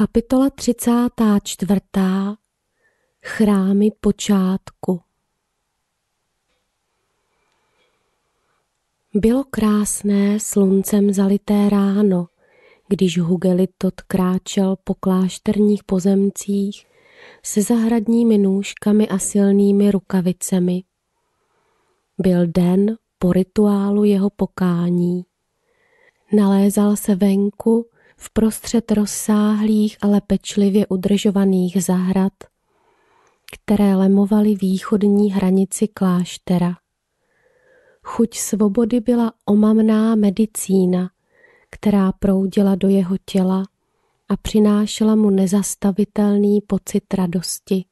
Kapitola 34. Chrámy počátku Bylo krásné sluncem zalité ráno, když Hugelitot kráčel po klášterních pozemcích se zahradními nůžkami a silnými rukavicemi. Byl den po rituálu jeho pokání. Nalézal se venku v prostřed rozsáhlých, ale pečlivě udržovaných zahrad, které lemovaly východní hranici kláštera. Chuť svobody byla omamná medicína, která proudila do jeho těla a přinášela mu nezastavitelný pocit radosti.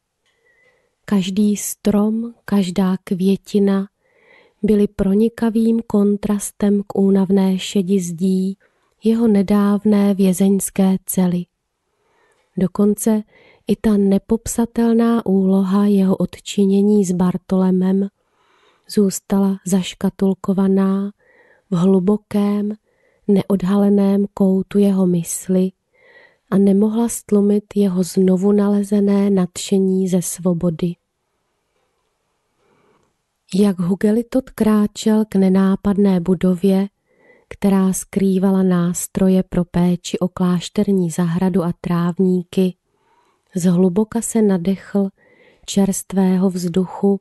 Každý strom, každá květina byly pronikavým kontrastem k únavné šedi zdí, jeho nedávné vězeňské cely. Dokonce i ta nepopsatelná úloha jeho odčinění s Bartolemem zůstala zaškatulkovaná v hlubokém, neodhaleném koutu jeho mysli a nemohla stlumit jeho znovu nalezené nadšení ze svobody. Jak Hugelitot kráčel k nenápadné budově, která skrývala nástroje pro péči o klášterní zahradu a trávníky, zhluboka se nadechl čerstvého vzduchu,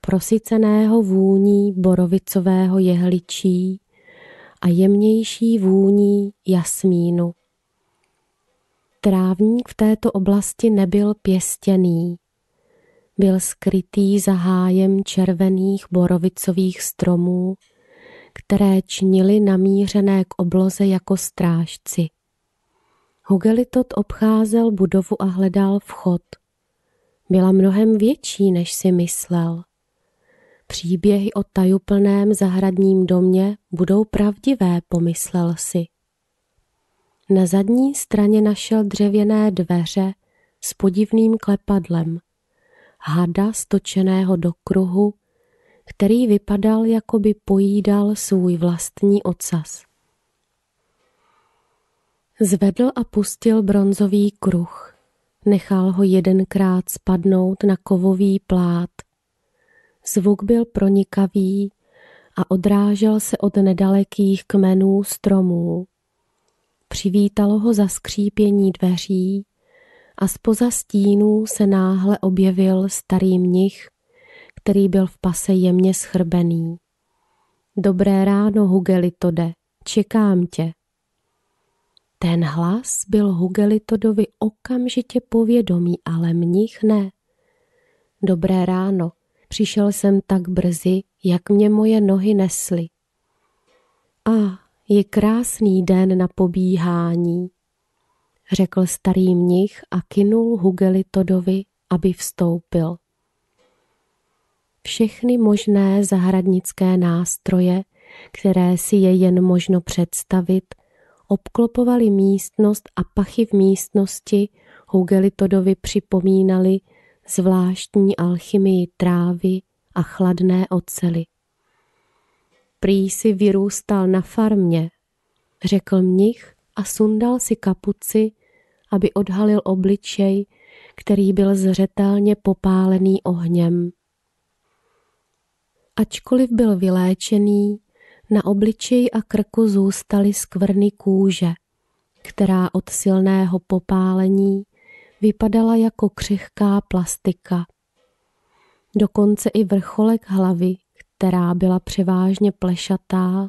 prosiceného vůní borovicového jehličí a jemnější vůní jasmínu. Trávník v této oblasti nebyl pěstěný. Byl skrytý za hájem červených borovicových stromů, které činili namířené k obloze jako strážci. Hugelitot obcházel budovu a hledal vchod. Byla mnohem větší, než si myslel. Příběhy o tajuplném zahradním domě budou pravdivé, pomyslel si. Na zadní straně našel dřevěné dveře s podivným klepadlem, hada stočeného do kruhu který vypadal, jako by pojídal svůj vlastní ocas. Zvedl a pustil bronzový kruh. Nechal ho jedenkrát spadnout na kovový plát. Zvuk byl pronikavý a odrážel se od nedalekých kmenů stromů. Přivítalo ho zaskřípění dveří a spoza stínů se náhle objevil starý mnich který byl v pase jemně schrbený. Dobré ráno, Hugelitode, čekám tě. Ten hlas byl Hugelitodovi okamžitě povědomý, ale mnich ne. Dobré ráno, přišel jsem tak brzy, jak mě moje nohy nesly. A ah, je krásný den na pobíhání, řekl starý mnich a kinul Hugelitodovi, aby vstoupil všechny možné zahradnické nástroje, které si je jen možno představit, obklopovali místnost a pachy v místnosti Hugelitodovi připomínali zvláštní alchymii trávy a chladné ocely. Prý si vyrůstal na farmě, řekl mnich a sundal si kapuci, aby odhalil obličej, který byl zřetelně popálený ohněm. Ačkoliv byl vyléčený, na obličeji a krku zůstaly skvrny kůže, která od silného popálení vypadala jako křehká plastika. Dokonce i vrcholek hlavy, která byla převážně plešatá,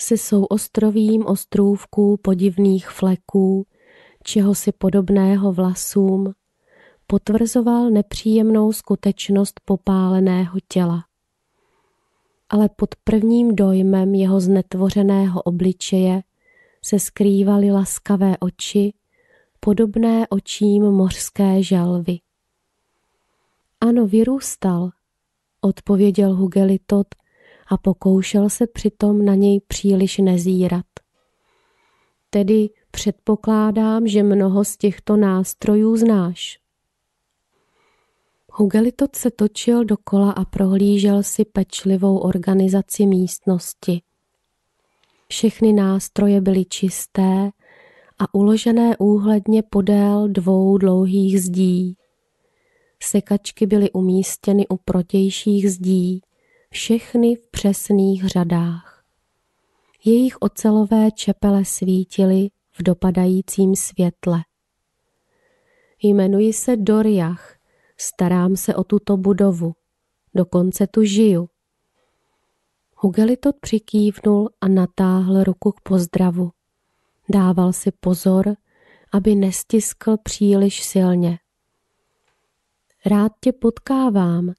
se souostrovím ostrůvků podivných fleků, čeho si podobného vlasům, potvrzoval nepříjemnou skutečnost popáleného těla ale pod prvním dojmem jeho znetvořeného obličeje se skrývaly laskavé oči, podobné očím mořské žalvy. Ano, vyrůstal, odpověděl Hugelitot a pokoušel se přitom na něj příliš nezírat. Tedy předpokládám, že mnoho z těchto nástrojů znáš. Hugelitot se točil dokola a prohlížel si pečlivou organizaci místnosti. Všechny nástroje byly čisté a uložené úhledně podél dvou dlouhých zdí. Sekačky byly umístěny u protějších zdí, všechny v přesných řadách. Jejich ocelové čepele svítily v dopadajícím světle. Jmenuji se Doriach, starám se o tuto budovu, dokonce tu žiju. Hugelitot přikývnul a natáhl ruku k pozdravu. Dával si pozor, aby nestiskl příliš silně. Rád tě potkávám,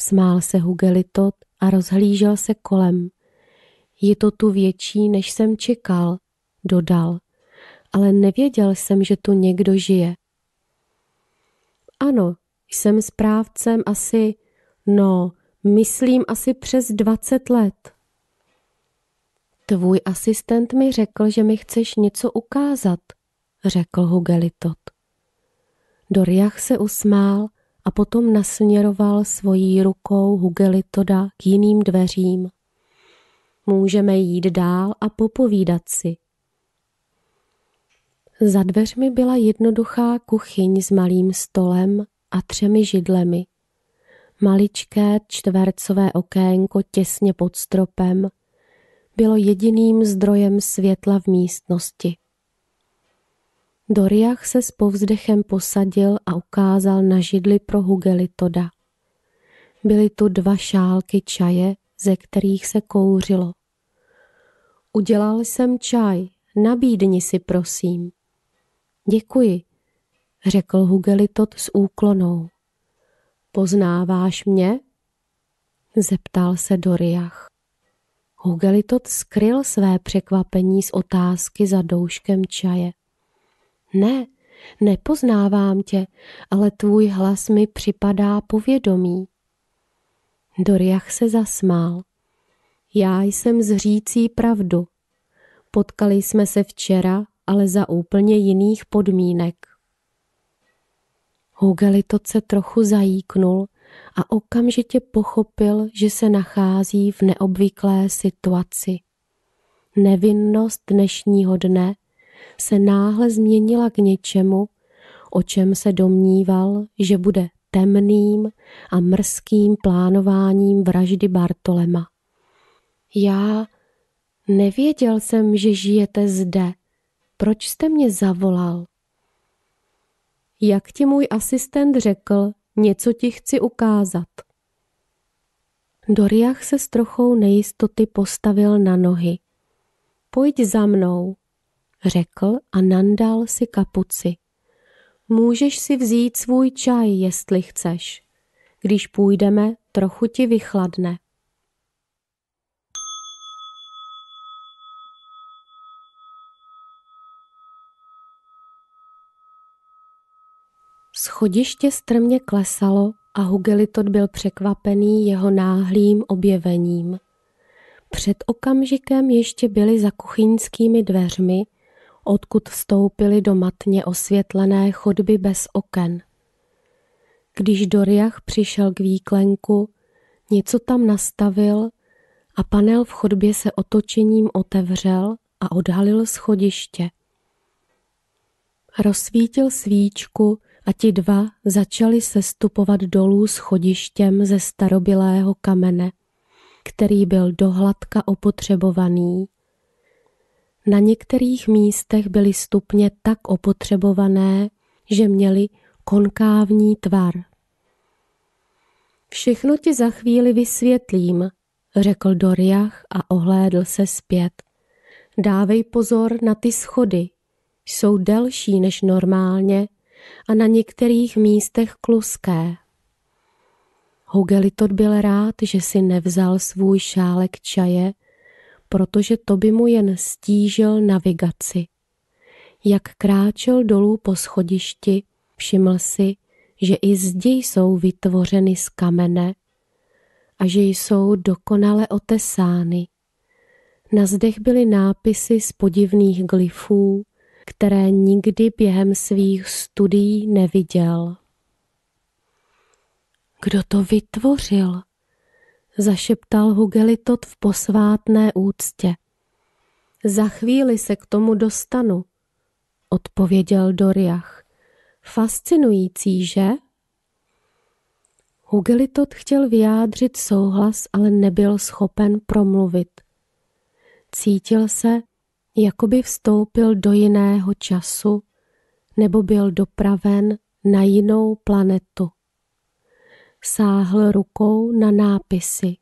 smál se Hugelitot a rozhlížel se kolem. Je to tu větší, než jsem čekal, dodal, ale nevěděl jsem, že tu někdo žije. Ano, jsem správcem asi, no, myslím asi přes 20 let. Tvůj asistent mi řekl, že mi chceš něco ukázat, řekl Hugelitot. Doriach se usmál a potom nasměroval svojí rukou Hugelitoda k jiným dveřím. Můžeme jít dál a popovídat si. Za dveřmi byla jednoduchá kuchyň s malým stolem, a třemi židlemi. Maličké čtvercové okénko těsně pod stropem bylo jediným zdrojem světla v místnosti. Doriach se s povzdechem posadil a ukázal na židli pro Hugelitoda. Byly tu dva šálky čaje, ze kterých se kouřilo. Udělal jsem čaj, nabídni si prosím. Děkuji, řekl Hugelitot s úklonou. Poznáváš mě? zeptal se Doriach. Hugelitot skryl své překvapení z otázky za douškem čaje. Ne, nepoznávám tě, ale tvůj hlas mi připadá povědomí. Doriach se zasmál. Já jsem zřící pravdu. Potkali jsme se včera, ale za úplně jiných podmínek. Hugelitoce se trochu zajíknul a okamžitě pochopil, že se nachází v neobvyklé situaci. Nevinnost dnešního dne se náhle změnila k něčemu, o čem se domníval, že bude temným a mrzkým plánováním vraždy Bartolema. Já nevěděl jsem, že žijete zde. Proč jste mě zavolal? Jak ti můj asistent řekl, něco ti chci ukázat. Doriach se s trochou nejistoty postavil na nohy. Pojď za mnou, řekl a nandal si kapuci. Můžeš si vzít svůj čaj, jestli chceš. Když půjdeme, trochu ti vychladne. Schodiště strmě klesalo a Hugelitot byl překvapený jeho náhlým objevením. Před okamžikem ještě byli za kuchyňskými dveřmi, odkud vstoupili do matně osvětlené chodby bez oken. Když Doriach přišel k výklenku, něco tam nastavil a panel v chodbě se otočením otevřel a odhalil schodiště. Rozsvítil svíčku, a ti dva začali sestupovat dolů schodištěm ze starobilého kamene, který byl dohladka opotřebovaný. Na některých místech byly stupně tak opotřebované, že měly konkávní tvar. Všechno ti za chvíli vysvětlím, řekl Doriach a ohlédl se zpět. Dávej pozor na ty schody. Jsou delší než normálně a na některých místech kluské. Hugelitot byl rád, že si nevzal svůj šálek čaje, protože to by mu jen stížil navigaci. Jak kráčel dolů po schodišti, všiml si, že i zdi jsou vytvořeny z kamene a že jsou dokonale otesány. Na zdech byly nápisy z podivných glyfů, které nikdy během svých studií neviděl. Kdo to vytvořil? zašeptal Hugelitot v posvátné úctě. Za chvíli se k tomu dostanu, odpověděl Doriach. Fascinující, že? Hugelitot chtěl vyjádřit souhlas, ale nebyl schopen promluvit. Cítil se, jako by vstoupil do jiného času nebo byl dopraven na jinou planetu. Sáhl rukou na nápisy.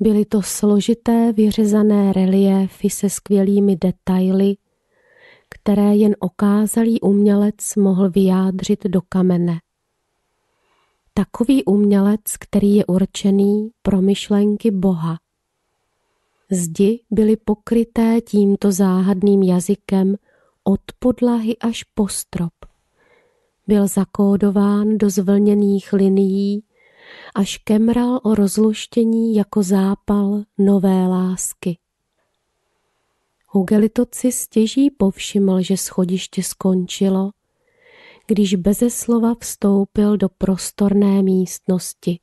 Byly to složité vyřezané reliéfy se skvělými detaily, které jen okázalý umělec mohl vyjádřit do kamene. Takový umělec, který je určený pro myšlenky Boha – Zdi byly pokryté tímto záhadným jazykem od podlahy až po strop. Byl zakódován do zvlněných linií, až kemral o rozluštění jako zápal nové lásky. Hugelitoci stěží povšiml, že schodiště skončilo, když beze slova vstoupil do prostorné místnosti.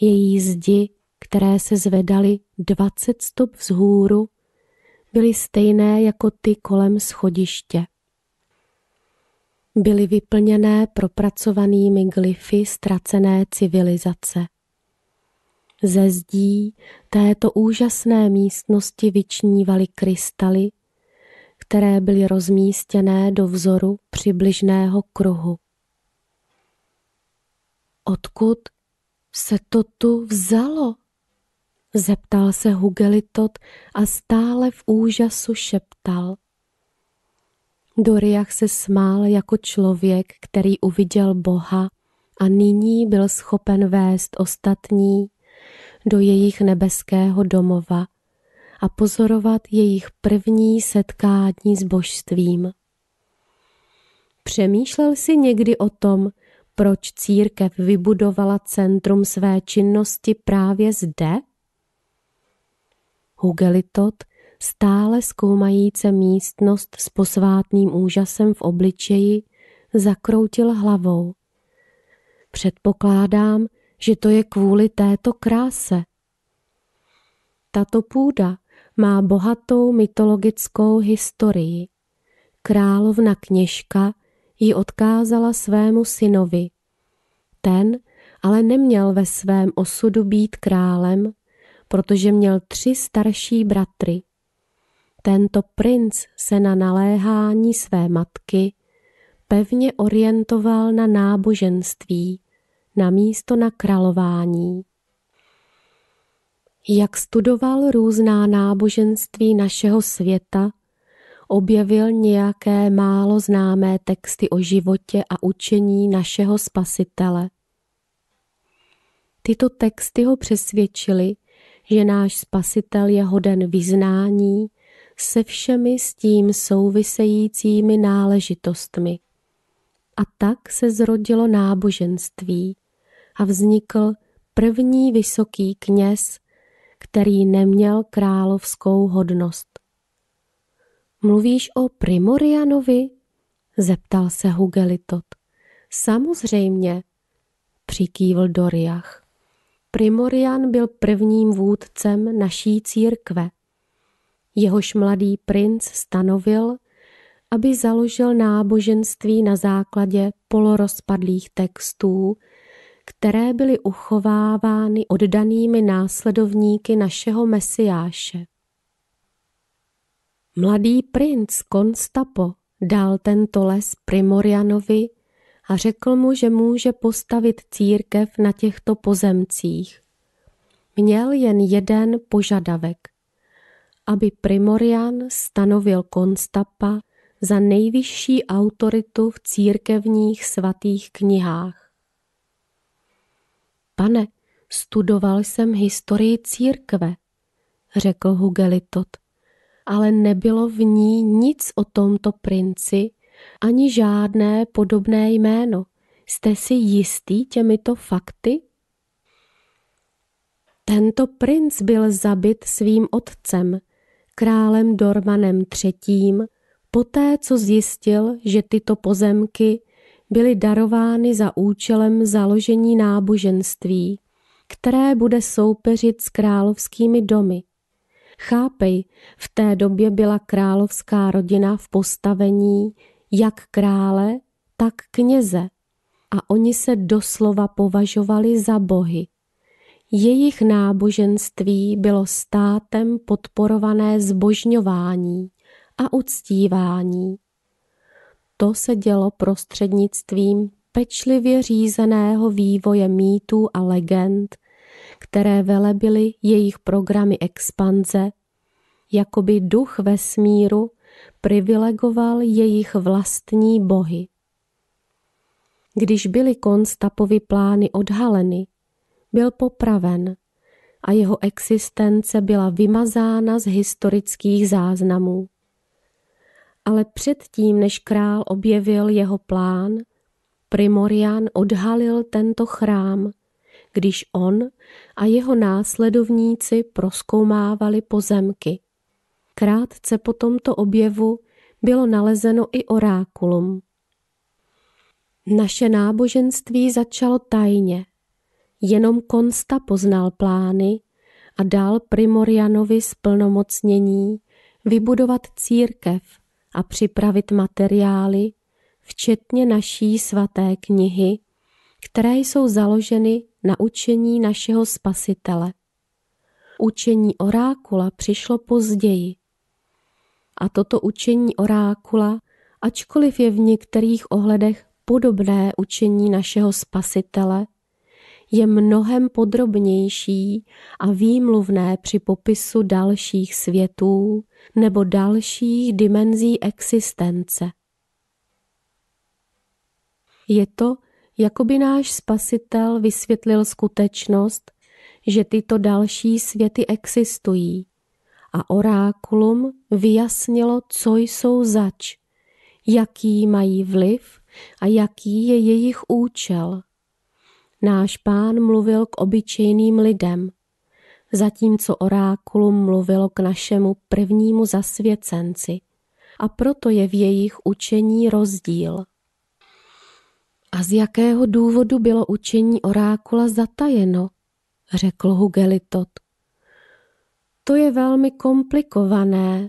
Její zdi které se zvedaly 20 stop vzhůru, byly stejné jako ty kolem schodiště. Byly vyplněné propracovanými glyfy ztracené civilizace. Ze zdí této úžasné místnosti vyčnívaly krystaly, které byly rozmístěné do vzoru přibližného kruhu. Odkud se to tu vzalo? Zeptal se Hugelitot a stále v úžasu šeptal. Doriach se smál jako člověk, který uviděl Boha a nyní byl schopen vést ostatní do jejich nebeského domova a pozorovat jejich první setkání s božstvím. Přemýšlel si někdy o tom, proč církev vybudovala centrum své činnosti právě zde? Hugelitot, stále zkoumajíce místnost s posvátným úžasem v obličeji, zakroutil hlavou. Předpokládám, že to je kvůli této kráse. Tato půda má bohatou mytologickou historii. Královna kněžka ji odkázala svému synovi. Ten ale neměl ve svém osudu být králem, protože měl tři starší bratry. Tento princ se na naléhání své matky pevně orientoval na náboženství, na místo na králování. Jak studoval různá náboženství našeho světa, objevil nějaké málo známé texty o životě a učení našeho spasitele. Tyto texty ho přesvědčily, že náš spasitel je hoden vyznání se všemi s tím souvisejícími náležitostmi. A tak se zrodilo náboženství a vznikl první vysoký kněz, který neměl královskou hodnost. Mluvíš o Primorianovi? zeptal se Hugelitot. Samozřejmě, přikývl Doriach. Primorian byl prvním vůdcem naší církve. Jehož mladý princ stanovil, aby založil náboženství na základě polorozpadlých textů, které byly uchovávány oddanými následovníky našeho mesiáše. Mladý princ Konstapo dal tento les Primorianovi a řekl mu, že může postavit církev na těchto pozemcích. Měl jen jeden požadavek, aby Primorian stanovil Konstapa za nejvyšší autoritu v církevních svatých knihách. Pane, studoval jsem historii církve, řekl Hugelitot, ale nebylo v ní nic o tomto princi, ani žádné podobné jméno. Jste si jistý těmito fakty? Tento princ byl zabit svým otcem, králem Dormanem III., poté co zjistil, že tyto pozemky byly darovány za účelem založení náboženství, které bude soupeřit s královskými domy. Chápej, v té době byla královská rodina v postavení, jak krále, tak kněze a oni se doslova považovali za bohy. Jejich náboženství bylo státem podporované zbožňování a uctívání. To se dělo prostřednictvím pečlivě řízeného vývoje mýtů a legend, které velebily jejich programy expanze, jako by duch vesmíru privilegoval jejich vlastní bohy. Když byly Konstapovi plány odhaleny, byl popraven a jeho existence byla vymazána z historických záznamů. Ale předtím, než král objevil jeho plán, Primorian odhalil tento chrám, když on a jeho následovníci proskoumávali pozemky. Krátce po tomto objevu bylo nalezeno i orákulum. Naše náboženství začalo tajně. Jenom Konsta poznal plány a dal Primorianovi splnomocnění vybudovat církev a připravit materiály, včetně naší svaté knihy, které jsou založeny na učení našeho spasitele. Učení orákula přišlo později, a toto učení orákula, ačkoliv je v některých ohledech podobné učení našeho Spasitele, je mnohem podrobnější a výmluvné při popisu dalších světů nebo dalších dimenzí existence. Je to, jako by náš Spasitel vysvětlil skutečnost, že tyto další světy existují a orákulum vyjasnilo, co jsou zač, jaký mají vliv a jaký je jejich účel. Náš pán mluvil k obyčejným lidem, zatímco orákulum mluvilo k našemu prvnímu zasvěcenci a proto je v jejich učení rozdíl. A z jakého důvodu bylo učení orákula zatajeno? řekl Hugelitot. To je velmi komplikované,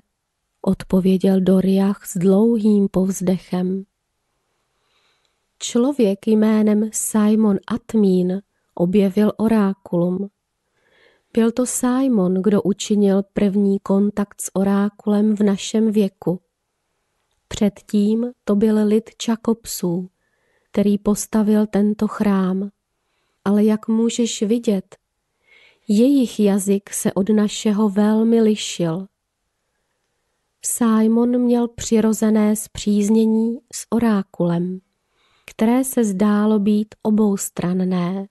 odpověděl Doriach s dlouhým povzdechem. Člověk jménem Simon Atmín objevil orákulum. Byl to Simon, kdo učinil první kontakt s orákulem v našem věku. Předtím to byl lid Čakopsů, který postavil tento chrám. Ale jak můžeš vidět, jejich jazyk se od našeho velmi lišil. Simon měl přirozené zpříznění s orákulem, které se zdálo být oboustranné.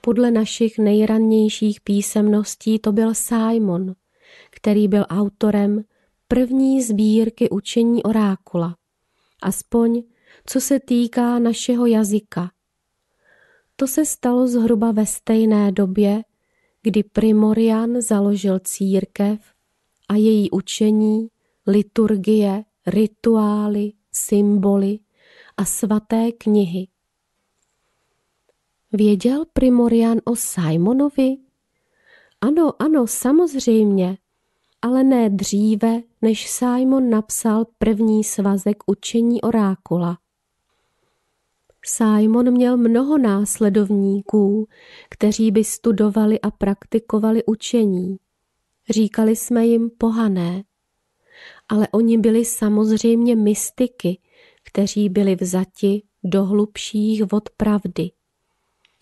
Podle našich nejrannějších písemností to byl Simon, který byl autorem první sbírky učení orákula, aspoň co se týká našeho jazyka. To se stalo zhruba ve stejné době, kdy Primorian založil církev a její učení, liturgie, rituály, symboly a svaté knihy. Věděl Primorian o Simonovi? Ano, ano, samozřejmě, ale ne dříve, než Simon napsal první svazek učení orákula – Simon měl mnoho následovníků, kteří by studovali a praktikovali učení. Říkali jsme jim pohané, ale oni byli samozřejmě mystiky, kteří byli vzati do hlubších vod pravdy.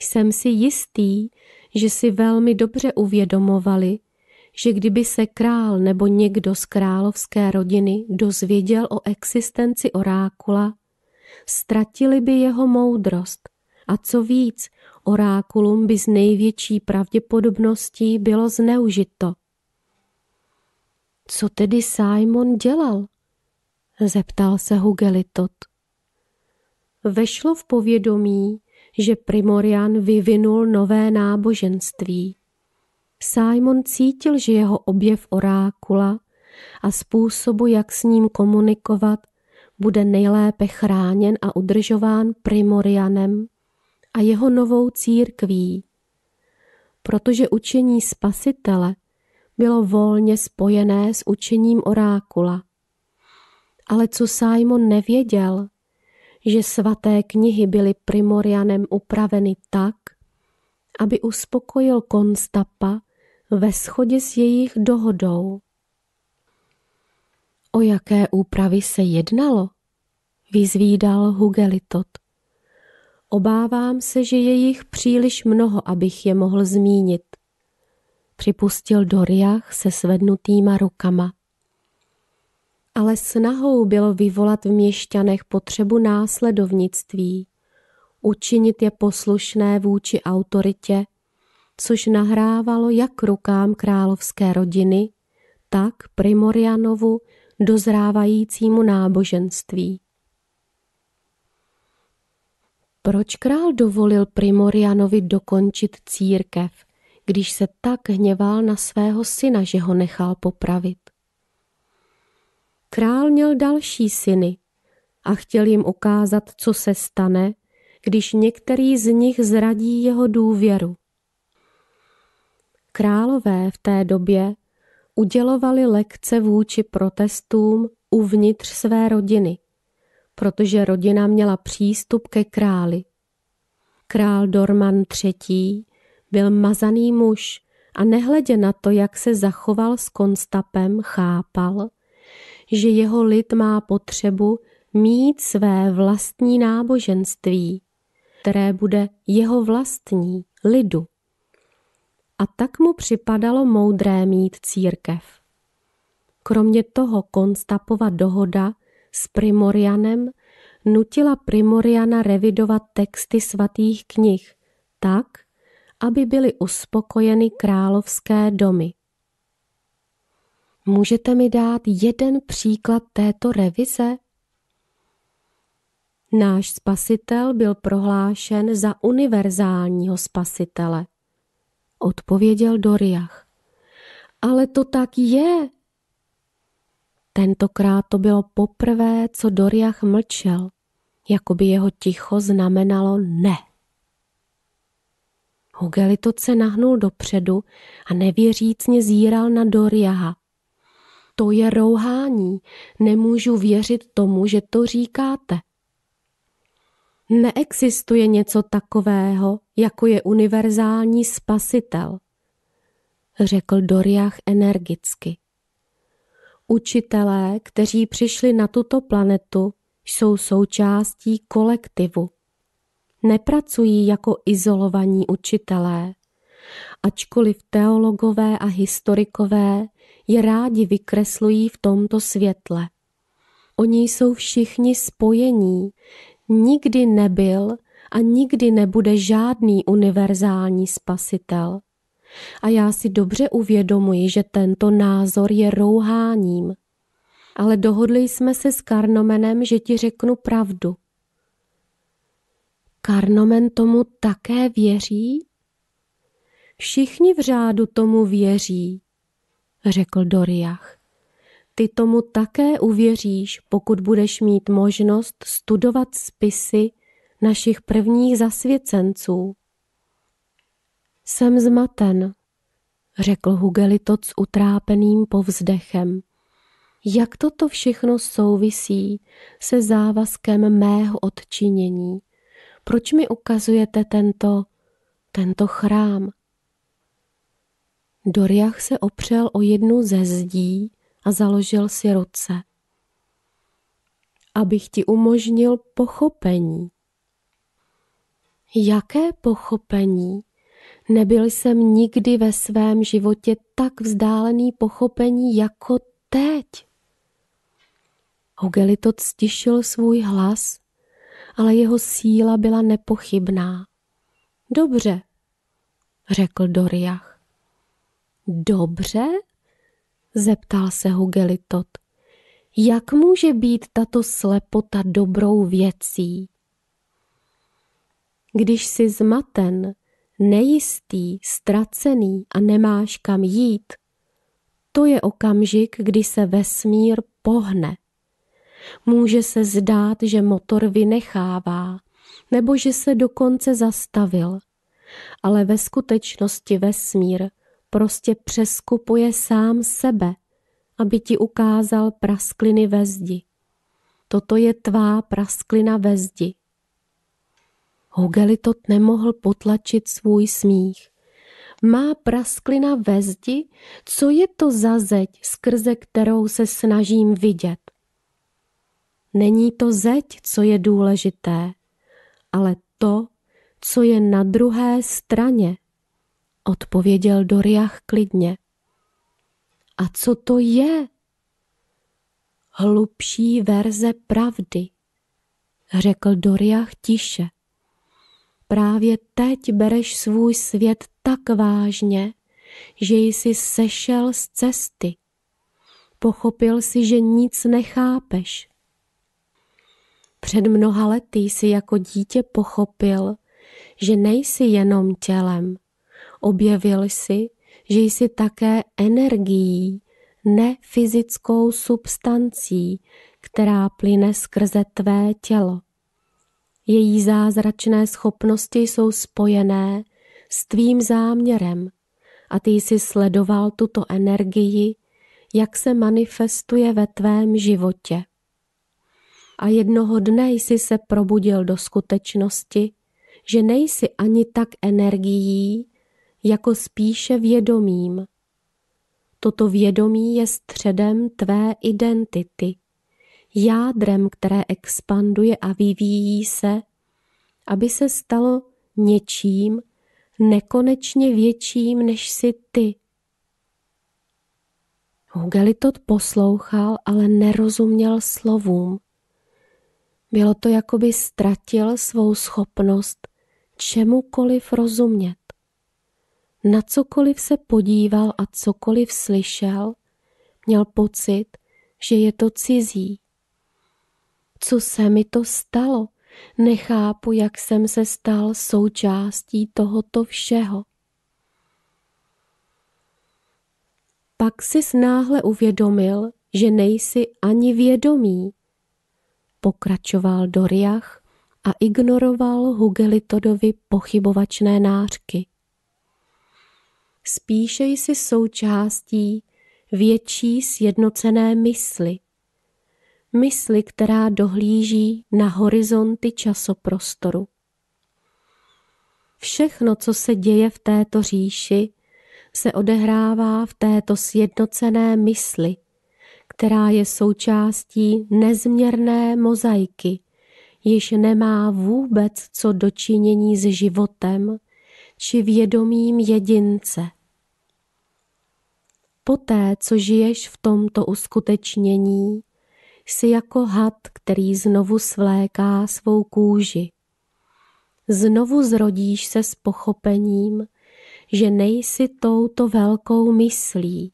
Jsem si jistý, že si velmi dobře uvědomovali, že kdyby se král nebo někdo z královské rodiny dozvěděl o existenci orákula, ztratili by jeho moudrost. A co víc, orákulum by s největší pravděpodobností bylo zneužito. Co tedy Simon dělal? zeptal se Hugelitot. Vešlo v povědomí, že Primorian vyvinul nové náboženství. Simon cítil, že jeho objev orákula a způsobu, jak s ním komunikovat, bude nejlépe chráněn a udržován primorianem a jeho novou církví, protože učení spasitele bylo volně spojené s učením orákula. Ale co Simon nevěděl, že svaté knihy byly primorianem upraveny tak, aby uspokojil Konstapa ve shodě s jejich dohodou. O jaké úpravy se jednalo? Vyzvídal Hugelitot. Obávám se, že je jich příliš mnoho, abych je mohl zmínit. Připustil Doriach se svednutýma rukama. Ale snahou bylo vyvolat v měšťanech potřebu následovnictví, učinit je poslušné vůči autoritě, což nahrávalo jak rukám královské rodiny, tak Primorianovu dozrávajícímu náboženství. Proč král dovolil Primorianovi dokončit církev, když se tak hněval na svého syna, že ho nechal popravit? Král měl další syny a chtěl jim ukázat, co se stane, když některý z nich zradí jeho důvěru. Králové v té době udělovali lekce vůči protestům uvnitř své rodiny, protože rodina měla přístup ke králi. Král Dorman III. byl mazaný muž a nehledě na to, jak se zachoval s konstapem, chápal, že jeho lid má potřebu mít své vlastní náboženství, které bude jeho vlastní lidu a tak mu připadalo moudré mít církev. Kromě toho Konstapova dohoda s Primorianem nutila Primoriana revidovat texty svatých knih tak, aby byly uspokojeny královské domy. Můžete mi dát jeden příklad této revize? Náš spasitel byl prohlášen za univerzálního spasitele odpověděl Doriach. Ale to tak je. Tentokrát to bylo poprvé, co Doriach mlčel, jako by jeho ticho znamenalo ne. Hugelitod se nahnul dopředu a nevěřícně zíral na Doriaha. To je rouhání, nemůžu věřit tomu, že to říkáte – Neexistuje něco takového, jako je univerzální spasitel, řekl Doriach energicky. Učitelé, kteří přišli na tuto planetu, jsou součástí kolektivu. Nepracují jako izolovaní učitelé, ačkoliv teologové a historikové je rádi vykreslují v tomto světle. Oni jsou všichni spojení, nikdy nebyl a nikdy nebude žádný univerzální spasitel. A já si dobře uvědomuji, že tento názor je rouháním. Ale dohodli jsme se s Karnomenem, že ti řeknu pravdu. Karnomen tomu také věří? Všichni v řádu tomu věří, řekl Doriach ty tomu také uvěříš, pokud budeš mít možnost studovat spisy našich prvních zasvěcenců. Jsem zmaten, řekl Hugelitoc utrápeným povzdechem. Jak toto všechno souvisí se závazkem mého odčinění? Proč mi ukazujete tento, tento chrám? Doriach se opřel o jednu ze zdí a založil si ruce, abych ti umožnil pochopení. Jaké pochopení? Nebyl jsem nikdy ve svém životě tak vzdálený pochopení jako teď. Hugelitot stišil svůj hlas, ale jeho síla byla nepochybná. Dobře, řekl Doriach. Dobře? zeptal se Hugelitot. Jak může být tato slepota dobrou věcí? Když jsi zmaten, nejistý, ztracený a nemáš kam jít, to je okamžik, kdy se vesmír pohne. Může se zdát, že motor vynechává, nebo že se dokonce zastavil, ale ve skutečnosti vesmír prostě přeskupuje sám sebe, aby ti ukázal praskliny ve zdi. Toto je tvá prasklina ve zdi. Hugelitot nemohl potlačit svůj smích. Má prasklina ve zdi? Co je to za zeď, skrze kterou se snažím vidět? Není to zeď, co je důležité, ale to, co je na druhé straně odpověděl Doriach klidně. A co to je? Hlubší verze pravdy, řekl Doriach tiše. Právě teď bereš svůj svět tak vážně, že jsi sešel z cesty. Pochopil si, že nic nechápeš. Před mnoha lety jsi jako dítě pochopil, že nejsi jenom tělem, objevil si, že jsi také energií, ne fyzickou substancí, která plyne skrze tvé tělo. Její zázračné schopnosti jsou spojené s tvým záměrem a ty jsi sledoval tuto energii, jak se manifestuje ve tvém životě. A jednoho dne jsi se probudil do skutečnosti, že nejsi ani tak energií, jako spíše vědomím. Toto vědomí je středem tvé identity, jádrem, které expanduje a vyvíjí se, aby se stalo něčím nekonečně větším než si ty. Hugelitot poslouchal, ale nerozuměl slovům. Bylo to, jako by ztratil svou schopnost čemukoliv rozumět. Na cokoliv se podíval a cokoliv slyšel, měl pocit, že je to cizí. Co se mi to stalo? Nechápu, jak jsem se stal součástí tohoto všeho. Pak si náhle uvědomil, že nejsi ani vědomý. Pokračoval Doriach a ignoroval Hugelitodovi pochybovačné nářky spíše jsi součástí větší sjednocené mysli. Mysli, která dohlíží na horizonty časoprostoru. Všechno, co se děje v této říši, se odehrává v této sjednocené mysli, která je součástí nezměrné mozaiky, již nemá vůbec co dočinění s životem, či vědomím jedince. Poté, co žiješ v tomto uskutečnění, jsi jako had, který znovu svléká svou kůži. Znovu zrodíš se s pochopením, že nejsi touto velkou myslí.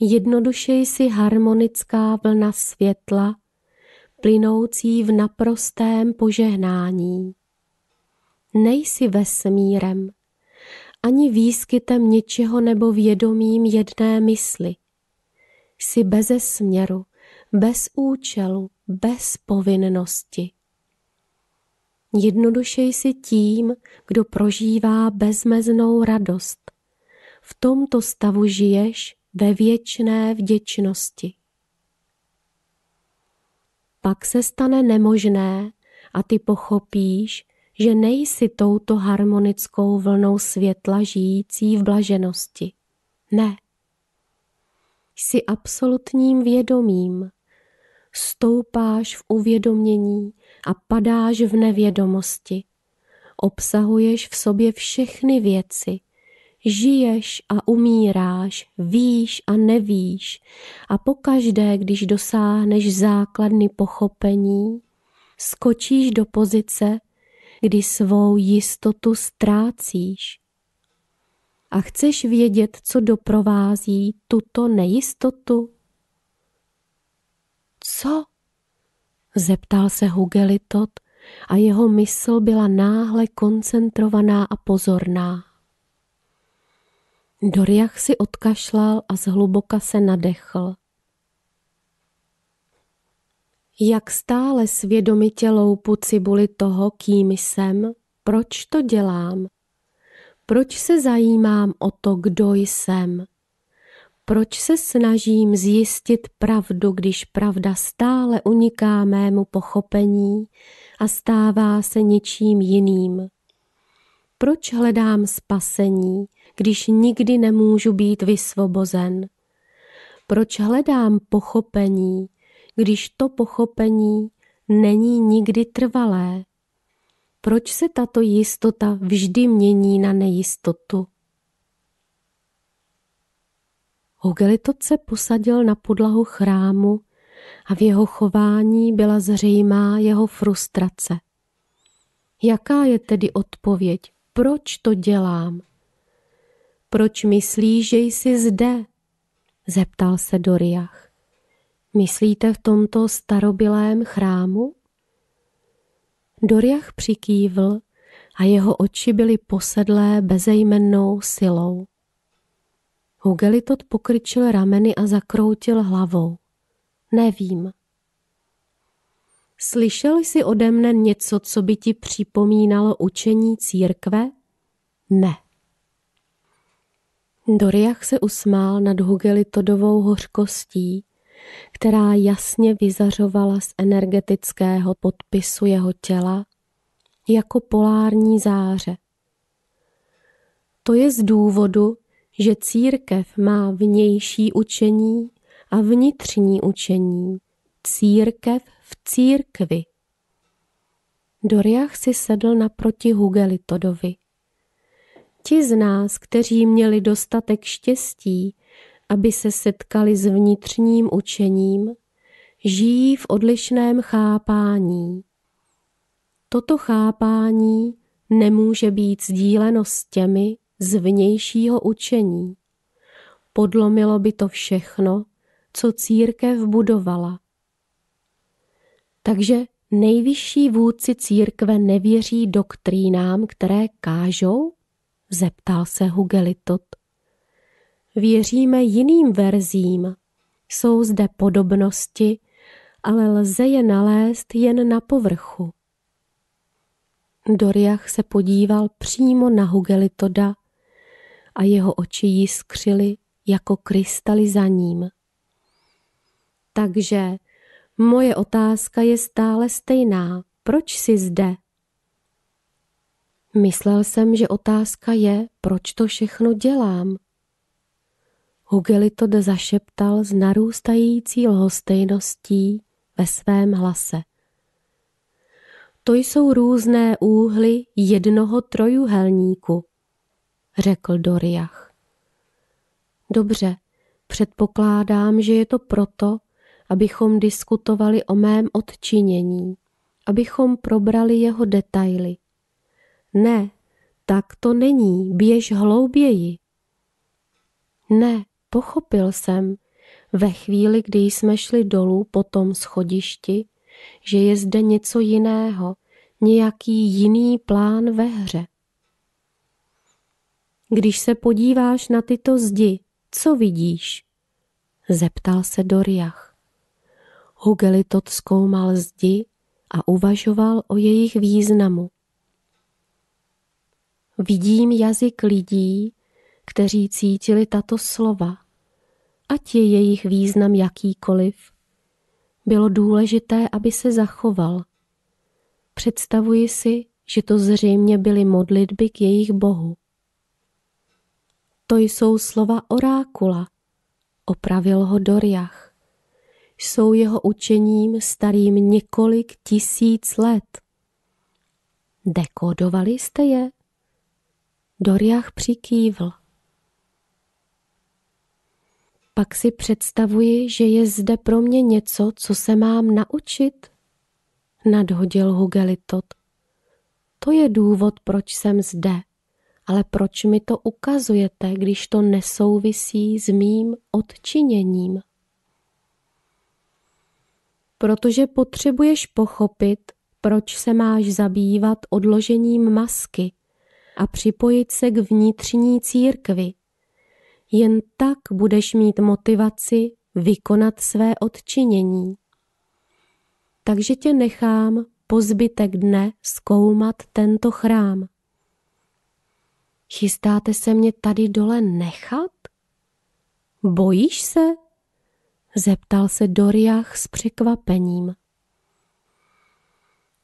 Jednoduše jsi harmonická vlna světla, plynoucí v naprostém požehnání nejsi vesmírem, ani výskytem ničeho nebo vědomím jedné mysli. Jsi beze směru, bez účelu, bez povinnosti. Jednoduše jsi tím, kdo prožívá bezmeznou radost. V tomto stavu žiješ ve věčné vděčnosti. Pak se stane nemožné a ty pochopíš, že nejsi touto harmonickou vlnou světla žijící v blaženosti. Ne. Jsi absolutním vědomím. Stoupáš v uvědomění a padáš v nevědomosti. Obsahuješ v sobě všechny věci. Žiješ a umíráš, víš a nevíš a pokaždé, když dosáhneš základny pochopení, skočíš do pozice, kdy svou jistotu ztrácíš a chceš vědět, co doprovází tuto nejistotu? Co? Zeptal se Hugelitot a jeho mysl byla náhle koncentrovaná a pozorná. Doriach si odkašlal a zhluboka se nadechl jak stále svědomitě loupu cibuli toho, kým jsem, proč to dělám, proč se zajímám o to, kdo jsem, proč se snažím zjistit pravdu, když pravda stále uniká mému pochopení a stává se něčím jiným? Proč hledám spasení, když nikdy nemůžu být vysvobozen? Proč hledám pochopení, když to pochopení není nikdy trvalé? Proč se tato jistota vždy mění na nejistotu? Hogelitot se posadil na podlahu chrámu a v jeho chování byla zřejmá jeho frustrace. Jaká je tedy odpověď? Proč to dělám? Proč myslíš, že jsi zde? zeptal se Doriach. Myslíte v tomto starobilém chrámu? Doriach přikývl a jeho oči byly posedlé bezejmennou silou. Hugelitot pokrčil rameny a zakroutil hlavou. Nevím. Slyšel jsi ode mne něco, co by ti připomínalo učení církve? Ne. Doriach se usmál nad Hugelitodovou hořkostí která jasně vyzařovala z energetického podpisu jeho těla jako polární záře. To je z důvodu, že církev má vnější učení a vnitřní učení, církev v církvi. Doriach si sedl naproti Hugelitodovi. Ti z nás, kteří měli dostatek štěstí, aby se setkali s vnitřním učením, žijí v odlišném chápání. Toto chápání nemůže být sdíleno s těmi z vnějšího učení. Podlomilo by to všechno, co církev budovala. Takže nejvyšší vůdci církve nevěří doktrínám, které kážou? Zeptal se Hugelitot. Věříme jiným verzím. Jsou zde podobnosti, ale lze je nalézt jen na povrchu. Doriach se podíval přímo na Hugelitoda a jeho oči jiskřily jako krystaly za ním. Takže moje otázka je stále stejná. Proč jsi zde? Myslel jsem, že otázka je, proč to všechno dělám. Hugeli to zašeptal s narůstající lhostejností ve svém hlase. To jsou různé úhly jednoho trojuhelníku, řekl Doriach. Dobře, předpokládám, že je to proto, abychom diskutovali o mém odčinění, abychom probrali jeho detaily. Ne, tak to není, běž hlouběji. Ne, Pochopil jsem ve chvíli, kdy jsme šli dolů po tom schodišti, že je zde něco jiného, nějaký jiný plán ve hře. Když se podíváš na tyto zdi, co vidíš? Zeptal se Doriach. Hugelitot zkoumal zdi a uvažoval o jejich významu. Vidím jazyk lidí, kteří cítili tato slova ať je jejich význam jakýkoliv, bylo důležité, aby se zachoval. Představuji si, že to zřejmě byly modlitby k jejich bohu. To jsou slova orákula, opravil ho Doriach. Jsou jeho učením starým několik tisíc let. Dekodovali jste je? Doriach přikývl. Pak si představuji, že je zde pro mě něco, co se mám naučit. Nadhodil Hugelitot. To je důvod, proč jsem zde. Ale proč mi to ukazujete, když to nesouvisí s mým odčiněním? Protože potřebuješ pochopit, proč se máš zabývat odložením masky a připojit se k vnitřní církvi, jen tak budeš mít motivaci vykonat své odčinění. Takže tě nechám po zbytek dne zkoumat tento chrám. Chystáte se mě tady dole nechat? Bojíš se? Zeptal se Doriach s překvapením.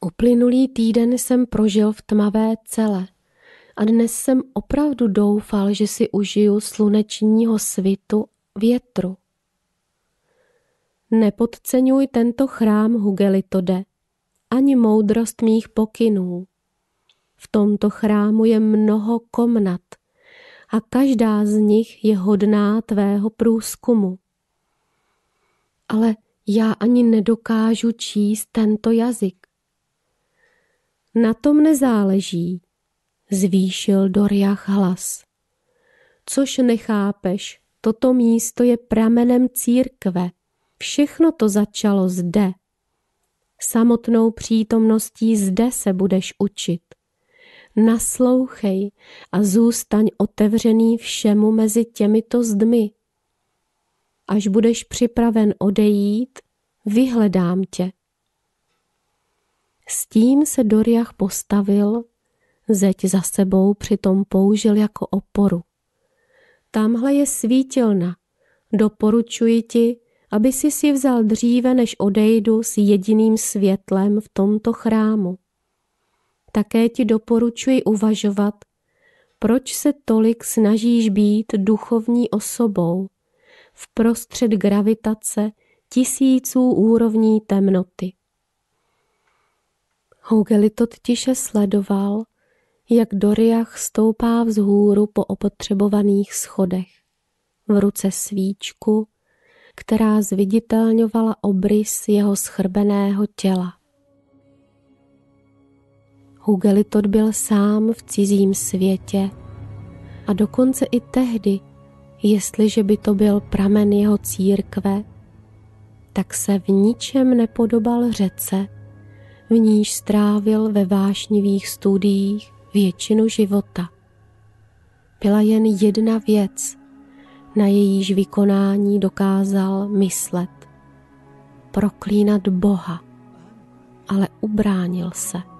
Uplynulý týden jsem prožil v tmavé cele – a dnes jsem opravdu doufal, že si užiju slunečního svitu větru. Nepodceňuj tento chrám Hugelitode, ani moudrost mých pokynů. V tomto chrámu je mnoho komnat a každá z nich je hodná tvého průzkumu. Ale já ani nedokážu číst tento jazyk. Na tom nezáleží, zvýšil Doriach hlas. Což nechápeš, toto místo je pramenem církve. Všechno to začalo zde. Samotnou přítomností zde se budeš učit. Naslouchej a zůstaň otevřený všemu mezi těmito zdmi. Až budeš připraven odejít, vyhledám tě. S tím se Doriach postavil zeď za sebou přitom použil jako oporu. Tamhle je svítilna. Doporučuji ti, aby si si vzal dříve, než odejdu s jediným světlem v tomto chrámu. Také ti doporučuji uvažovat, proč se tolik snažíš být duchovní osobou v prostřed gravitace tisíců úrovní temnoty. to tiše sledoval, jak Doriach stoupá vzhůru po opotřebovaných schodech. V ruce svíčku, která zviditelňovala obrys jeho schrbeného těla. Hugelitod byl sám v cizím světě a dokonce i tehdy, jestliže by to byl pramen jeho církve, tak se v ničem nepodobal řece, v níž strávil ve vášnivých studiích většinu života. Byla jen jedna věc, na jejíž vykonání dokázal myslet. Proklínat Boha, ale ubránil se.